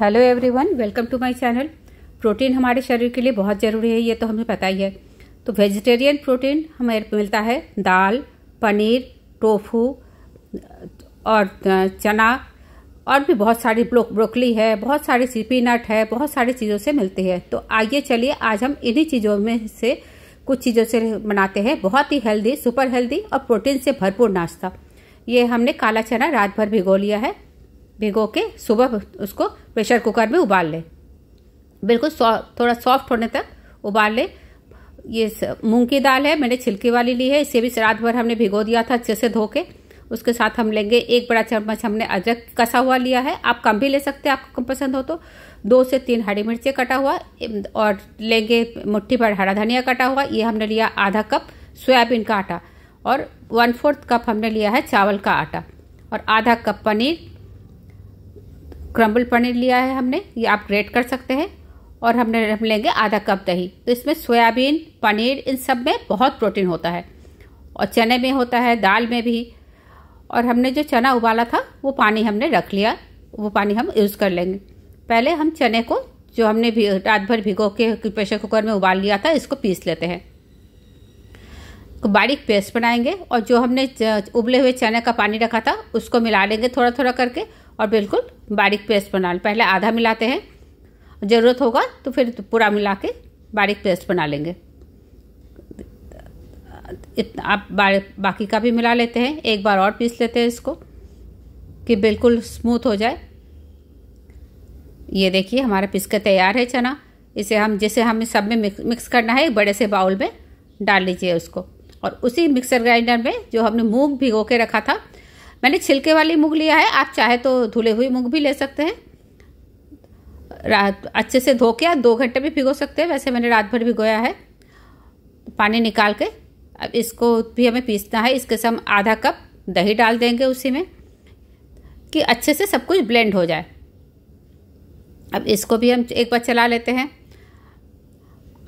hello everyone welcome to my channel protein हमारे शरीर के लिए बहुत ज़रूरी है ये तो हमें पता ही है तो वेजिटेरियन प्रोटीन हमें मिलता है दाल पनीर टोफू और चना और भी बहुत सारी ब्रोकली है बहुत सारी सीपीनट है बहुत सारी चीज़ों से मिलती है तो आइए चलिए आज हम इन्हीं चीज़ों में से कुछ चीज़ों से बनाते हैं बहुत ही हेल्दी सुपर हेल्दी और प्रोटीन से भरपूर नाश्ता ये हमने काला चना रात भर भिगो लिया है भिगो के सुबह उसको प्रेशर कुकर में उबाल लें बिल्कुल सॉ थोड़ा सॉफ्ट होने तक उबाल लें ये मूंग की दाल है मैंने छिलके वाली ली है इसे भी रात भर हमने भिगो दिया था अच्छे से धो के उसके साथ हम लेंगे एक बड़ा चम्मच हमने अदरक कसा हुआ लिया है आप कम भी ले सकते हैं आपको कम पसंद हो तो दो से तीन हरी मिर्चें कटा हुआ और लेंगे मुट्ठी भर हरा धनिया कटा हुआ ये हमने लिया आधा कप सोयाबीन का आटा और वन फोर्थ कप हमने लिया है चावल का आटा और आधा कप पनीर क्रम्बल पनीर लिया है हमने ये आप ग्रेट कर सकते हैं और हमने हम लेंगे आधा कप दही तो इसमें सोयाबीन पनीर इन सब में बहुत प्रोटीन होता है और चने में होता है दाल में भी और हमने जो चना उबाला था वो पानी हमने रख लिया वो पानी हम यूज़ कर लेंगे पहले हम चने को जो हमने भी रात भर भिगो के प्रेशर कुकर में उबाल लिया था इसको पीस लेते हैं बारीक पेस्ट बनाएंगे और जो हमने उबले हुए चने का पानी रखा था उसको मिला लेंगे थोड़ा थोड़ा करके और बिल्कुल बारीक पेस्ट बना लें पहले आधा मिलाते हैं ज़रूरत होगा तो फिर पूरा मिला के बारीक पेस्ट बना लेंगे इतना आप बाकी का भी मिला लेते हैं एक बार और पीस लेते हैं इसको कि बिल्कुल स्मूथ हो जाए ये देखिए हमारा पीस के तैयार है चना इसे हम जैसे हमें सब में मिक्स करना है बड़े से बाउल में डाल लीजिए उसको और उसी मिक्सर ग्राइंडर में जो हमने मूंग भिगो के रखा था मैंने छिलके वाली मूंग लिया है आप चाहे तो धुले हुई मूंग भी ले सकते हैं रात अच्छे से धो के आप दो घंटे भी भिगो सकते हैं वैसे मैंने रात भर भिगोया है पानी निकाल के अब इसको भी हमें पीसना है इसके साथ आधा कप दही डाल देंगे उसी में कि अच्छे से सब कुछ ब्लेंड हो जाए अब इसको भी हम एक बार चला लेते हैं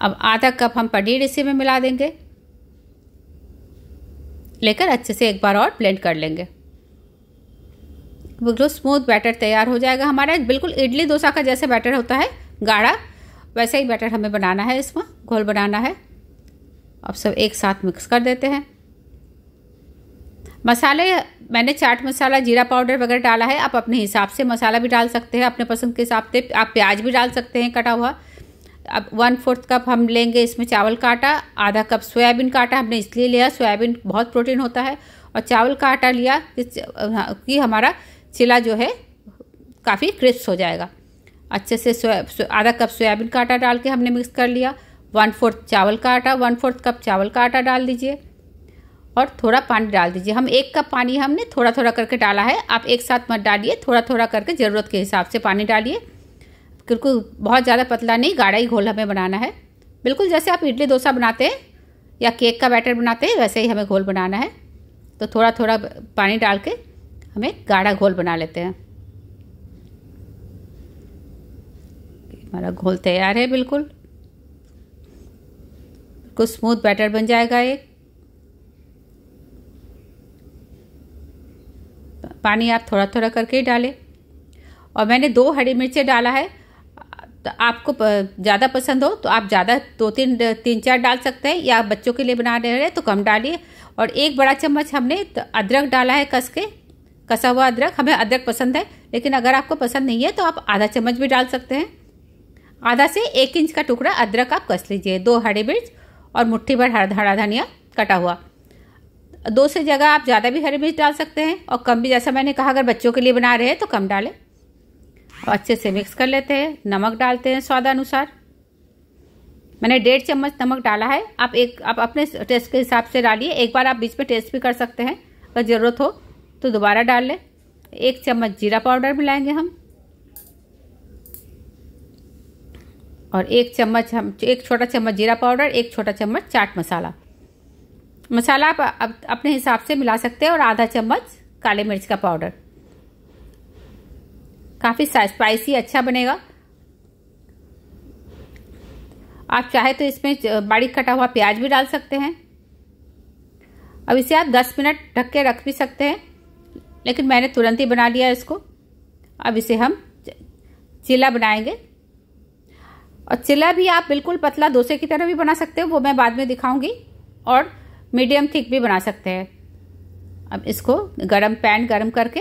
अब आधा कप हम पनीर इसी में मिला देंगे लेकर अच्छे से एक बार और ब्लेंड कर लेंगे बिल्कुल स्मूथ बैटर तैयार हो जाएगा हमारा बिल्कुल इडली डोसा का जैसे बैटर होता है गाढ़ा वैसे ही बैटर हमें बनाना है इसमें घोल बनाना है अब सब एक साथ मिक्स कर देते हैं मसाले मैंने चाट मसाला जीरा पाउडर वगैरह डाला है आप अपने हिसाब से मसाला भी डाल सकते हैं अपने पसंद के हिसाब से आप प्याज भी डाल सकते हैं कटा हुआ अब वन फोर्थ कप हम लेंगे इसमें चावल का आटा आधा कप सोयाबीन का आटा हमने इसलिए लिया सोयाबीन बहुत प्रोटीन होता है और चावल का आटा लिया हाँ, कि हमारा चिला जो है काफ़ी क्रिस्प हो जाएगा अच्छे से आधा कप सोयाबीन का आटा डाल के हमने मिक्स कर लिया वन फोर्थ चावल का आटा वन फोर्थ कप चावल का आटा डाल दीजिए और थोड़ा पानी डाल दीजिए हम एक कप पानी हमने थोड़ा थोड़ा करके डाला है आप एक साथ मत डालिए थोड़ा थोड़ा करके ज़रूरत के हिसाब से पानी डालिए क्योंकि बहुत ज़्यादा पतला नहीं गाढ़ा ही घोल हमें बनाना है बिल्कुल जैसे आप इडली डोसा बनाते हैं या केक का बैटर बनाते हैं वैसे ही हमें घोल बनाना है तो थोड़ा थोड़ा पानी डाल के हम एक गाढ़ा घोल बना लेते हैं हमारा घोल तैयार है बिल्कुल बिल्कुल स्मूथ बैटर बन जाएगा एक पानी आप थोड़ा थोड़ा करके ही डालें और मैंने दो हरी मिर्चें डाला है तो आपको ज़्यादा पसंद हो तो आप ज़्यादा दो तीन तीन चार डाल सकते हैं या बच्चों के लिए बना रहे हैं तो कम डालिए और एक बड़ा चम्मच हमने तो अदरक डाला है कस के कसा हुआ अदरक हमें अदरक पसंद है लेकिन अगर आपको पसंद नहीं है तो आप आधा चम्मच भी डाल सकते हैं आधा से एक इंच का टुकड़ा अदरक आप कस लीजिए दो हरी मिर्च और मुट्ठी भर हरा धनिया कटा हुआ दो से जगह आप ज़्यादा भी हरी मिर्च डाल सकते हैं और कम भी जैसा मैंने कहा अगर बच्चों के लिए बना रहे हैं तो कम डालें और अच्छे से मिक्स कर लेते हैं नमक डालते हैं स्वादानुसार मैंने डेढ़ चम्मच नमक डाला है आप एक आप अपने टेस्ट के हिसाब से डालिए एक बार आप बीच में टेस्ट भी कर सकते हैं अगर ज़रूरत हो तो दोबारा डाल लें एक चम्मच जीरा पाउडर मिलाएंगे हम और एक चम्मच हम एक छोटा चम्मच जीरा पाउडर एक छोटा चम्मच चाट मसाला मसाला आप अपने हिसाब से मिला सकते हैं और आधा चम्मच काले मिर्च का पाउडर काफ़ी स्पाइसी अच्छा बनेगा आप चाहे तो इसमें बारीक कटा हुआ प्याज भी डाल सकते हैं अब इसे आप 10 मिनट ढक के रख भी सकते हैं लेकिन मैंने तुरंत ही बना लिया इसको अब इसे हम चिला बनाएंगे और चिल्ला भी आप बिल्कुल पतला डोसे की तरह भी बना सकते हो वो मैं बाद में दिखाऊंगी और मीडियम थिक भी बना सकते हैं अब इसको गरम पैन गरम करके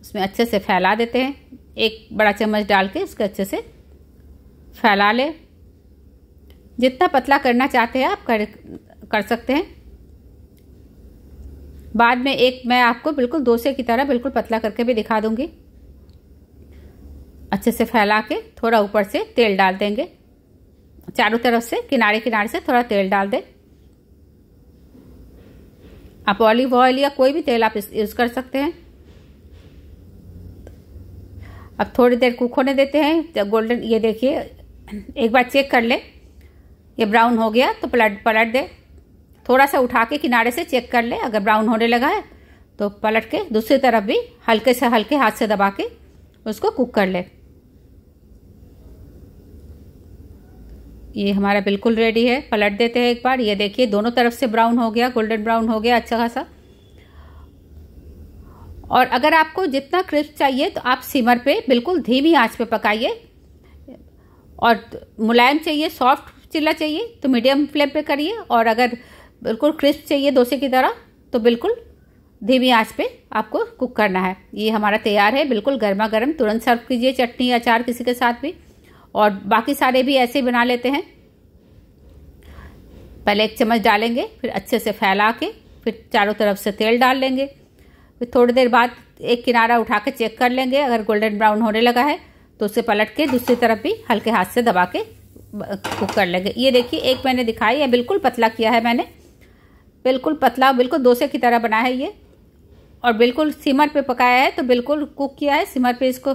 उसमें अच्छे से फैला देते हैं एक बड़ा चम्मच डाल के इसको अच्छे से फैला ले जितना पतला करना चाहते हैं आप कर कर सकते हैं बाद में एक मैं आपको बिल्कुल डोसे की तरह बिल्कुल पतला करके भी दिखा दूंगी अच्छे से फैला के थोड़ा ऊपर से तेल डाल देंगे चारों तरफ से किनारे किनारे से थोड़ा तेल डाल दें आप ऑलिव ऑयल या कोई भी तेल आप यूज़ कर सकते हैं अब थोड़ी देर कुक होने देते हैं जब गोल्डन ये देखिए एक बार चेक कर ले ये ब्राउन हो गया तो पलट पलट दें थोड़ा सा उठा के किनारे से चेक कर ले अगर ब्राउन होने लगा है तो पलट के दूसरी तरफ भी हल्के से हल्के हाथ से दबा के उसको कुक कर ले ये हमारा बिल्कुल रेडी है पलट देते हैं एक बार ये देखिए दोनों तरफ से ब्राउन हो गया गोल्डन ब्राउन हो गया अच्छा खासा और अगर आपको जितना क्रिस्प चाहिए तो आप सिमर पे बिल्कुल धीमी आंच पे पकाइए और मुलायम चाहिए सॉफ्ट चिल्ला चाहिए तो मीडियम फ्लेम पे करिए और अगर बिल्कुल क्रिस्प चाहिए डोसे की तरह तो बिल्कुल धीमी आंच पे आपको कुक करना है ये हमारा तैयार है बिल्कुल गर्मा गर्म तुरंत सर्व कीजिए चटनी अचार किसी के साथ भी और बाकी सारे भी ऐसे ही बना लेते हैं पहले एक चम्मच डालेंगे फिर अच्छे से फैला के फिर चारों तरफ से तेल डाल लेंगे फिर थोड़ी देर बाद एक किनारा उठा के चेक कर लेंगे अगर गोल्डन ब्राउन होने लगा है तो उसे पलट के दूसरी तरफ भी हल्के हाथ से दबा के कुक कर लेंगे ये देखिए एक मैंने दिखाई है बिल्कुल पतला किया है मैंने बिल्कुल पतला बिल्कुल दोसे की तरह बना है ये और बिल्कुल सिमर पे पकाया है तो बिल्कुल कुक किया है सिमर पे इसको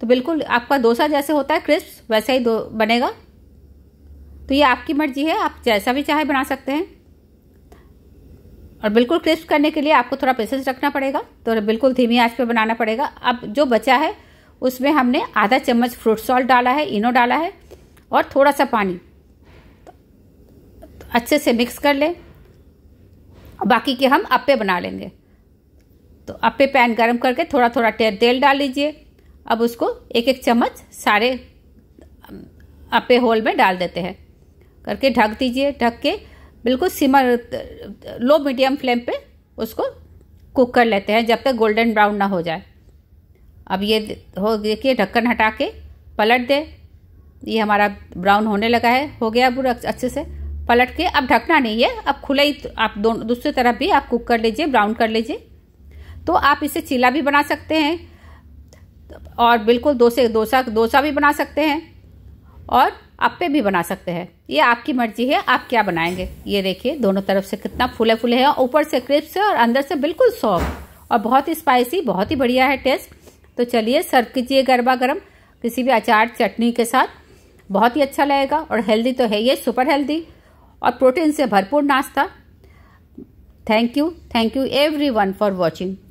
तो बिल्कुल आपका डोसा जैसे होता है क्रिस्प वैसा ही दो बनेगा तो ये आपकी मर्जी है आप जैसा भी चाहे बना सकते हैं और बिल्कुल क्रिस्प करने के लिए आपको थोड़ा पेशेंस रखना पड़ेगा तो बिल्कुल धीमी आंच पे बनाना पड़ेगा अब जो बचा है उसमें हमने आधा चम्मच फ्रूट सॉल्ट डाला है इनो डाला है और थोड़ा सा पानी तो अच्छे से मिक्स कर लें बाकी के हम अप्पे बना लेंगे तो अप्पे पैन गरम करके थोड़ा थोड़ा तेल डाल लीजिए अब उसको एक एक चम्मच सारे अपे होल में डाल देते हैं करके ढक दीजिए ढक के बिल्कुल सिमर लो मीडियम फ्लेम पे उसको कुक कर लेते हैं जब तक गोल्डन ब्राउन ना हो जाए अब ये हो देखिए ढक्कन हटा के पलट दे ये हमारा ब्राउन होने लगा है हो गया पूरा अच्छे से पलट के अब ढकना नहीं है अब खुला ही तो आप दोनों दूसरी तरफ भी आप कुक कर लीजिए ब्राउन कर लीजिए तो आप इसे चीला भी बना सकते हैं और बिल्कुल डोसे डोसा डोसा भी बना सकते हैं और अप्पे भी बना सकते हैं ये आपकी मर्जी है आप क्या बनाएंगे ये देखिए दोनों तरफ से कितना फूले फूले हैं ऊपर से क्रिप्स है और अंदर से बिल्कुल सॉफ्ट और बहुत ही स्पाइसी बहुत ही बढ़िया है टेस्ट तो चलिए सर्व कीजिए गरबा गर्म किसी भी अचार चटनी के साथ बहुत ही अच्छा लगेगा और हेल्दी तो है ये सुपर हेल्दी और प्रोटीन से भरपूर नाश्ता thank you thank you everyone for watching